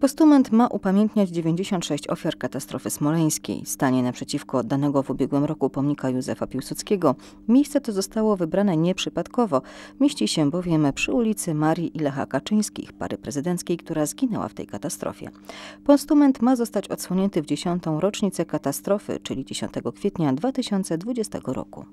Postument ma upamiętniać 96 ofiar katastrofy smoleńskiej. Stanie naprzeciwko oddanego w ubiegłym roku pomnika Józefa Piłsudskiego. Miejsce to zostało wybrane nieprzypadkowo. Mieści się bowiem przy ulicy Marii i Lecha Kaczyńskich, pary prezydenckiej, która zginęła w tej katastrofie. Postument ma zostać odsłonięty w 10. rocznicę katastrofy, czyli 10 kwietnia 2020 roku.